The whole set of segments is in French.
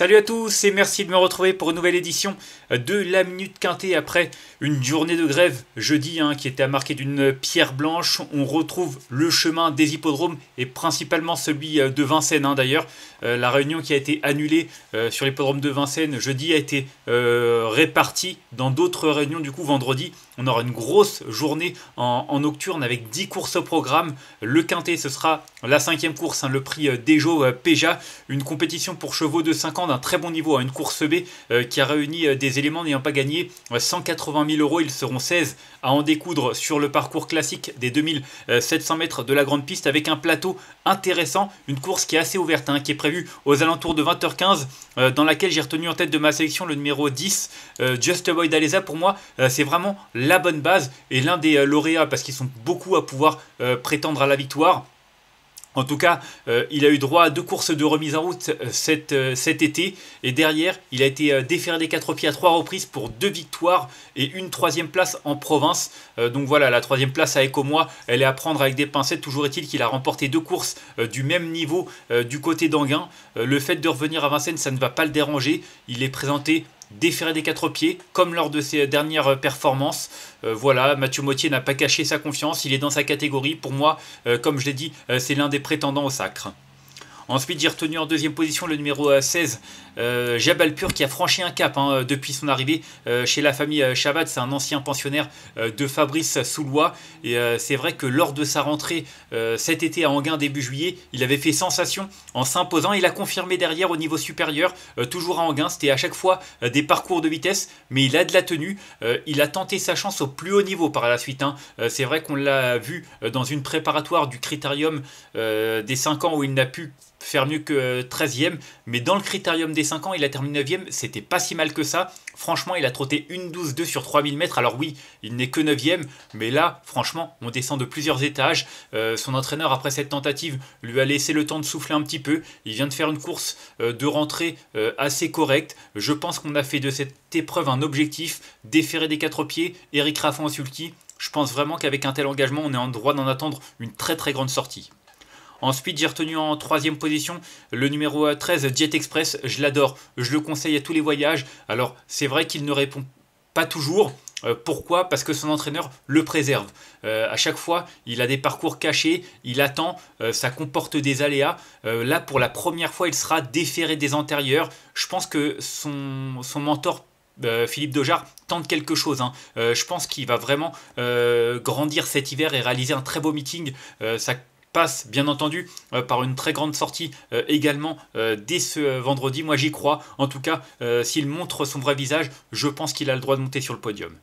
Salut à tous et merci de me retrouver pour une nouvelle édition de la Minute Quintée après une journée de grève jeudi hein, qui était à marquer d'une pierre blanche. On retrouve le chemin des hippodromes et principalement celui euh, de Vincennes hein, d'ailleurs. Euh, la réunion qui a été annulée euh, sur l'hippodrome de Vincennes jeudi a été répartie dans d'autres réunions du coup vendredi on aura une grosse journée en, nocturne avec 10 courses au programme. Le quintet, ce sera la cinquième course, hein, le prix euh, Dejo euh, peja une compétition pour chevaux de 5 ans d'un très bon niveau, à hein, une course B euh, qui a réuni des éléments n'ayant pas gagné 180 000 euros. Ils seront 16 à en découdre sur le parcours classique des 2700 mètres de la grande piste avec un plateau intéressant, une course qui est assez ouverte, hein, qui est prévue aux alentours de 20h15, euh, dans laquelle j'ai retenu en tête de ma sélection le numéro 10, euh, Just Boy d'Alesa. Pour moi, euh, c'est vraiment la bonne base et l'un des lauréats parce qu'ils sont beaucoup à pouvoir prétendre à la victoire. En tout cas, euh, il a eu droit à deux courses de remise en route euh, euh, cet, été. Et derrière, il a été déferlé quatre pieds à trois reprises pour deux victoires et une troisième place en province. donc voilà, la troisième place à Ecomois, elle est à prendre avec des pincettes. Toujours est-il qu'il a remporté deux courses du même niveau du côté d'Anguin. le fait de revenir à Vincennes, ça ne va pas le déranger. Il est présenté déféré des quatre pieds, comme lors de ses dernières performances. Euh, voilà, Mathieu Mottier n'a pas caché sa confiance, il est dans sa catégorie. Pour moi, euh, comme je l'ai dit, euh, c'est l'un des prétendants au sacre. Ensuite, j'ai retenu en deuxième position le numéro 16, euh, euh, Jabalpur, qui a franchi un cap hein, euh, depuis son arrivée chez la famille Chabad. C'est un ancien pensionnaire de Fabrice Soulois. Et c'est vrai que lors de sa rentrée cet été à Anguin, début juillet, il avait fait sensation en s'imposant. Il a confirmé derrière au niveau supérieur, toujours à Anguin. C'était à chaque fois des parcours de vitesse, mais il a de la tenue. il a tenté sa chance au plus haut niveau par la suite. Hein. c'est vrai qu'on l'a vu dans une préparatoire du critérium des 5 ans où il n'a pu faire mieux que 13e, mais dans le critérium des 5 ans, il a terminé 9e, c'était pas si mal que ça. Franchement, il a trotté une 12-2 sur 3000 mètres, alors oui, il n'est que 9e, mais là, franchement, on descend de plusieurs étages. Euh, son entraîneur, après cette tentative, lui a laissé le temps de souffler un petit peu. Il vient de faire une course euh, de rentrée euh, assez correcte. Je pense qu'on a fait de cette épreuve un objectif, déféré des quatre pieds, Eric Raffan Sulki. Je pense vraiment qu'avec un tel engagement, on est en droit d'en attendre une très très grande sortie. Ensuite, j'ai retenu en troisième position le numéro 13 Jet Express. Je l'adore. Je le conseille à tous les voyages. Alors, c'est vrai qu'il ne répond pas toujours. Euh, pourquoi Parce que son entraîneur le préserve. Euh, à chaque fois, il a des parcours cachés, il attend, euh, ça comporte des aléas. là, pour la première fois, il sera déféré des antérieurs. Je pense que son, mentor Philippe Dojar, tente quelque chose. Hein. je pense qu'il va vraiment grandir cet hiver et réaliser un très beau meeting. ça passe bien entendu euh, par une très grande sortie euh, également euh, dès ce vendredi. Moi j'y crois. En tout cas, s'il montre son vrai visage, je pense qu'il a le droit de monter sur le podium.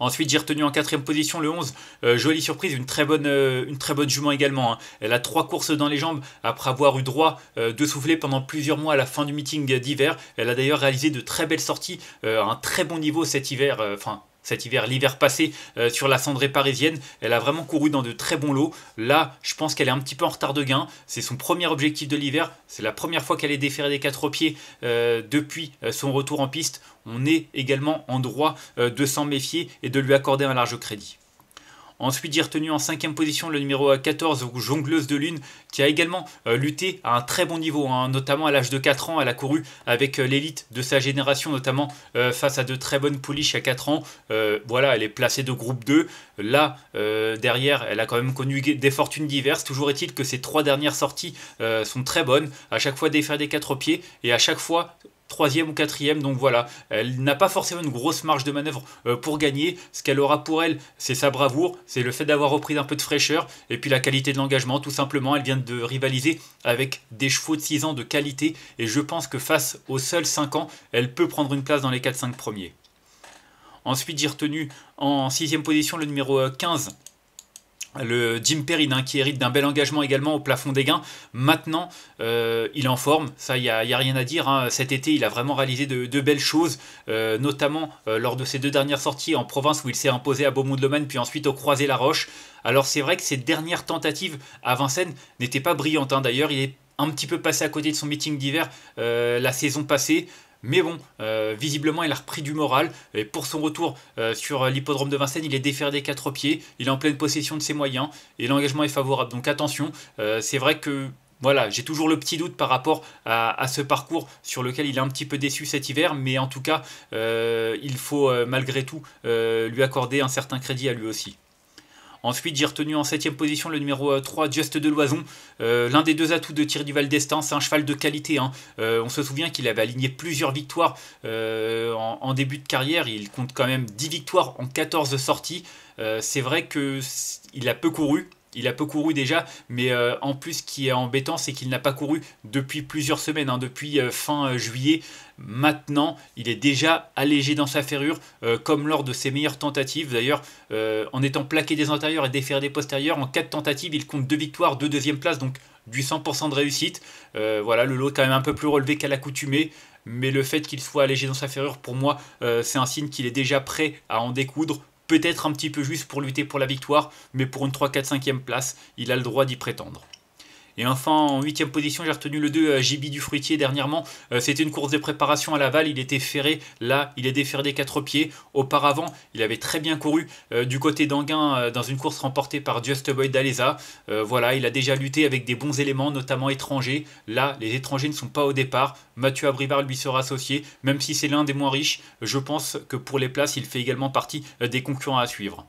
Ensuite, j'ai retenu en quatrième position le 11. jolie surprise, une très bonne, une très bonne jument également. Hein. Elle a trois courses dans les jambes après avoir eu droit de souffler pendant plusieurs mois à la fin du meeting d'hiver. Elle a d'ailleurs réalisé de très belles sorties, un très bon niveau cet hiver, enfin cet hiver, l'hiver passé euh, sur la cendrée parisienne. Elle a vraiment couru dans de très bons lots. Là, je pense qu'elle est un petit peu en retard de gain. C'est son premier objectif de l'hiver. C'est la première fois qu'elle est déférée des quatre pieds euh, depuis euh, son retour en piste. On est également en droit de s'en méfier et de lui accorder un large crédit. Ensuite, j'ai retenu en cinquième position le numéro 14, Jongleuse de Lune, qui a également euh, lutté à un très bon niveau, hein, notamment à l'âge de 4 ans. Elle a couru avec euh, l'élite de sa génération, notamment euh, face à de très bonnes pouliches à 4 ans. voilà, elle est placée de groupe 2. Là, derrière, elle a quand même connu des fortunes diverses. Toujours est-il que ses trois dernières sorties sont très bonnes, à chaque fois défaire des 4 pieds, et à chaque fois troisième ou quatrième. Donc voilà, elle n'a pas forcément une grosse marge de manœuvre euh, pour gagner. Ce qu'elle aura pour elle, c'est sa bravoure, c'est le fait d'avoir repris un peu de fraîcheur, et puis la qualité de l'engagement, tout simplement. Elle vient de rivaliser avec des chevaux de 6 ans de qualité, et je pense que face aux seuls 5 ans, elle peut prendre une place dans les 4-5 premiers. Ensuite, j'ai retenu en sixième position le numéro 15, euh, le Jim Perry, qui hérite d'un bel engagement également au plafond des gains. Maintenant, euh, il est en forme, ça, il n'y a, rien à dire. Hein. Cet été, il a vraiment réalisé de, belles choses, euh, notamment euh, lors de ses deux dernières sorties en province où il s'est imposé à Beaumont-de-Lomagne, puis ensuite au Croisé-la-Roche. Alors c'est vrai que ses dernières tentatives à Vincennes n'étaient pas brillantes. Hein. D'ailleurs, il est un petit peu passé à côté de son meeting d'hiver la saison passée. Mais bon, euh, visiblement, il a repris du moral. Et pour son retour euh, sur l'hippodrome de Vincennes, il est déferré des quatre pieds. Il est en pleine possession de ses moyens. Et l'engagement est favorable. Donc attention, euh, c'est vrai que voilà, j'ai toujours le petit doute par rapport à, ce parcours sur lequel il est un petit peu déçu cet hiver, mais en tout cas, il faut malgré tout lui accorder un certain crédit à lui aussi. Ensuite, j'ai retenu en 7 position le numéro 3, euh, Just de Loison, euh, l'un des deux atouts de Thierry Duval d'Estaing. C'est un cheval de qualité. Hein. Euh, on se souvient qu'il avait aligné plusieurs victoires en, en, début de carrière. Il compte quand même 10 victoires en 14 sorties. c'est vrai qu'il a peu couru, il a peu couru déjà, mais euh, en plus, ce qui est embêtant, c'est qu'il n'a pas couru depuis plusieurs semaines, hein, depuis euh, fin euh, juillet. Maintenant, il est déjà allégé dans sa ferrure, comme lors de ses meilleures tentatives. D'ailleurs, en étant plaqué des antérieurs et déféré des postérieurs, en 4 tentatives, il compte deux victoires, deux deuxième places, donc du 100% de réussite. voilà, le lot est quand même un peu plus relevé qu'à l'accoutumée mais le fait qu'il soit allégé dans sa ferrure, pour moi, c'est un signe qu'il est déjà prêt à en découdre peut-être un petit peu juste pour lutter pour la victoire, mais pour une 3-4-5e place, il a le droit d'y prétendre. Et enfin, en huitième position, j'ai retenu le 2 euh, JB du Fruitier dernièrement. Euh, c'était une course de préparation à Laval. Il était ferré. Là, il est déferré des quatre pieds. Auparavant, il avait très bien couru euh, du côté d'Anguin dans une course remportée par Just Boy d'Alesa. voilà, il a déjà lutté avec des bons éléments, notamment étrangers. Là, les étrangers ne sont pas au départ. Mathieu Abrivard lui sera associé, même si c'est l'un des moins riches. Je pense que pour les places, il fait également partie des concurrents à suivre.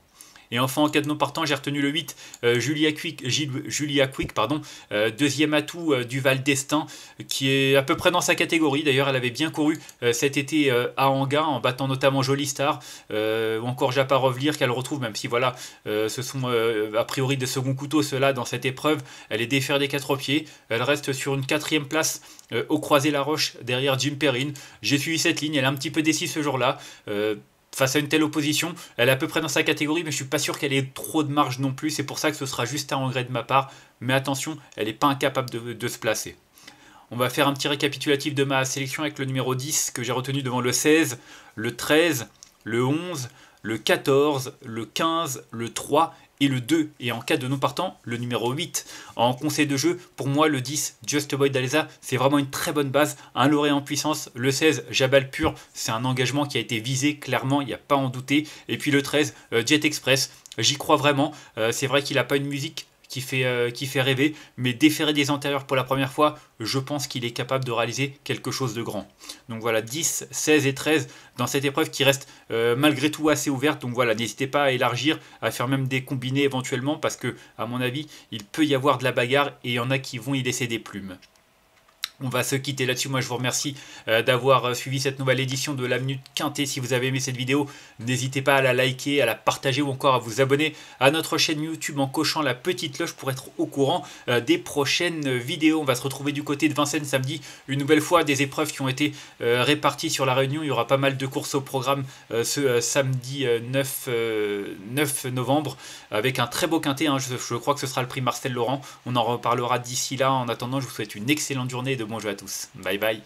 Et enfin, en cas de non partant, j'ai retenu le 8, euh, Julia Quick, Julia Quick pardon, euh, deuxième atout euh, du Val d'Estaing, qui est à peu près dans sa catégorie. D'ailleurs, elle avait bien couru cet été à Anga, en battant notamment Jolie Star, ou encore Japarovlir, qu'elle retrouve, même si voilà, ce sont a priori des seconds couteaux ceux-là dans cette épreuve. Elle est défaire des quatre pieds, elle reste sur une quatrième place au croisé La Roche derrière Jim Perrin. J'ai suivi cette ligne, elle est un petit peu décise ce jour-là face à une telle opposition. Elle est à peu près dans sa catégorie, mais je ne suis pas sûr qu'elle ait trop de marge non plus. C'est pour ça que ce sera juste un regret de ma part. Mais attention, elle n'est pas incapable de, de, se placer. On va faire un petit récapitulatif de ma sélection avec le numéro 10 que j'ai retenu devant le 16, le 13, le 11, le 14, le 15, le 3 et le 2. Et en cas de non partant, le numéro 8. En conseil de jeu, pour moi, le 10, Just Boy d'Aleza, c'est vraiment une très bonne base. Un lauréat en puissance. Le 16, Jabal Pur, c'est un engagement qui a été visé clairement, il n'y a pas à en douter. Et puis le 13, euh, Jet Express. J'y crois vraiment. Euh, c'est vrai qu'il n'a pas une musique qui fait, euh, qui fait rêver, mais déférer des antérieurs pour la première fois, je pense qu'il est capable de réaliser quelque chose de grand. Donc voilà, 10, 16 et 13 dans cette épreuve qui reste euh, malgré tout assez ouverte. Donc voilà, n'hésitez pas à élargir, à faire même des combinés éventuellement, parce que, à mon avis, il peut y avoir de la bagarre et il y en a qui vont y laisser des plumes. On va se quitter là-dessus. Moi, je vous remercie euh, d'avoir euh, suivi cette nouvelle édition de la Minute Quintet. Si vous avez aimé cette vidéo, n'hésitez pas à la liker, à la partager ou encore à vous abonner à notre chaîne YouTube en cochant la petite cloche pour être au courant euh, des prochaines vidéos. On va se retrouver du côté de Vincennes samedi. Une nouvelle fois, des épreuves qui ont été réparties sur la Réunion. Il y aura pas mal de courses au programme ce samedi 9, novembre avec un très beau quintet. Hein. Je, crois que ce sera le prix Marcel Laurent. On en reparlera d'ici là. En attendant, je vous souhaite une excellente journée bonjour à tous. Bye bye